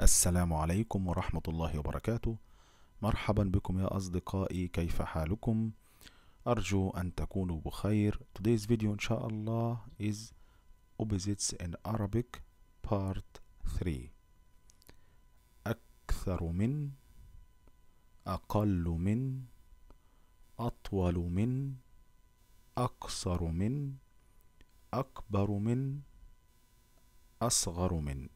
السلام عليكم ورحمة الله وبركاته مرحبا بكم يا أصدقائي كيف حالكم أرجو أن تكونوا بخير Today's video إن شاء الله is Opposites in Arabic Part 3 أكثر من أقل من أطول من أقصر من أكبر من أصغر من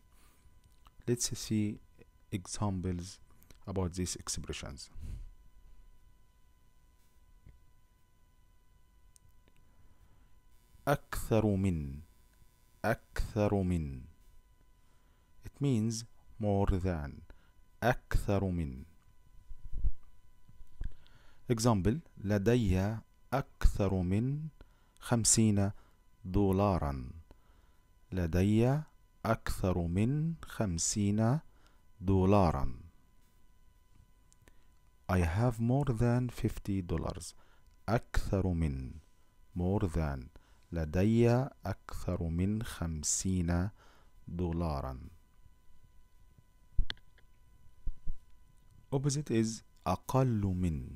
Let's see examples about these expressions. أكثر من أكثر من It means more than أكثر من Example لدي أكثر من خمسين دولارا لدي أكثر من خمسين دولارا I have more than fifty dollars أكثر من more than لدي أكثر من خمسين دولارا opposite is أقل من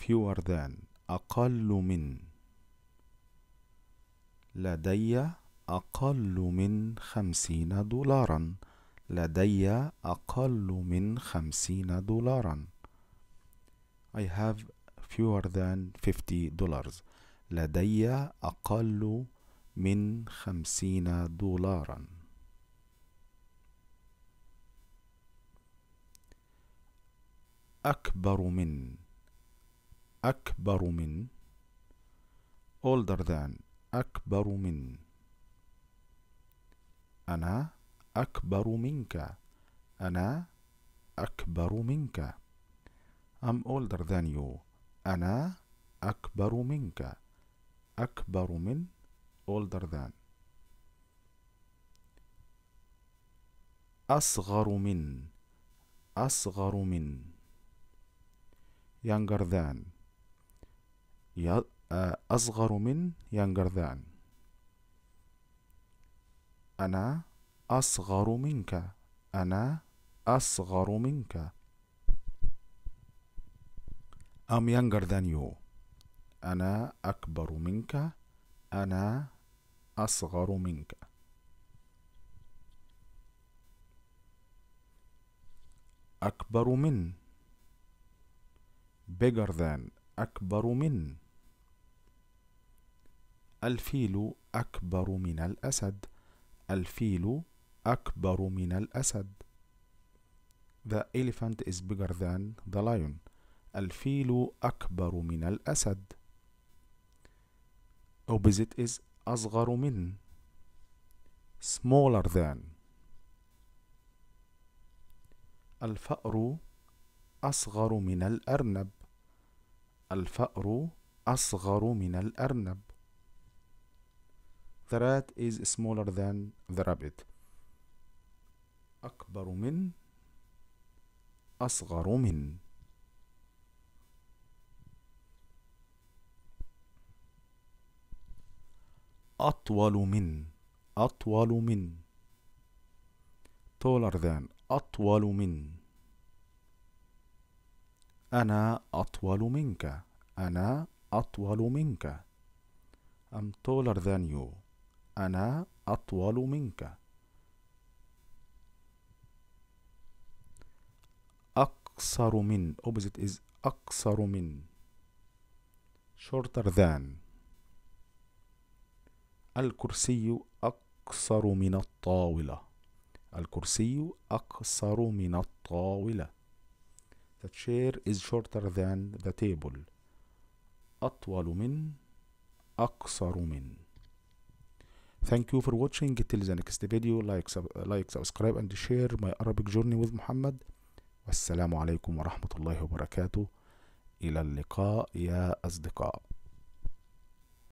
fewer than أقل من لدي أقل من خمسين دولارا لدي أقل من خمسين دولارا I have fewer than fifty dollars لدي أقل من خمسين دولارا أكبر من أكبر من older than أكبر من أنا أكبر منك أنا أكبر منك I'm older than you أنا أكبر منك أكبر من older than أصغر من أصغر من younger than أصغر من younger than أنا أصغر منك أنا أصغر منك I'm younger than you أنا أكبر منك أنا أصغر منك أكبر من bigger than أكبر من الفيل أكبر من الأسد الفيل أكبر من الأسد The elephant is bigger than the lion الفيل أكبر من الأسد opposite is أصغر من smaller than الفأر أصغر من الأرنب الفأر أصغر من الأرنب The rat is smaller than the rabbit أكبر من أصغر من أطول من أطول من taller than أطول من أنا أطول منك أنا أطول منك I'm taller than you أنا أطول منك أقصر من opposite is أقصر من shorter than الكرسي أقصر من الطاولة الكرسي أقصر من الطاولة The chair is shorter than the table أطول من أقصر من Thank you for watching. Till the next video, like, sub, like subscribe and share my Arabic journey with Muhammad. والسلام عليكم ورحمة الله وبركاته. إلى اللقاء يا أصدقاء.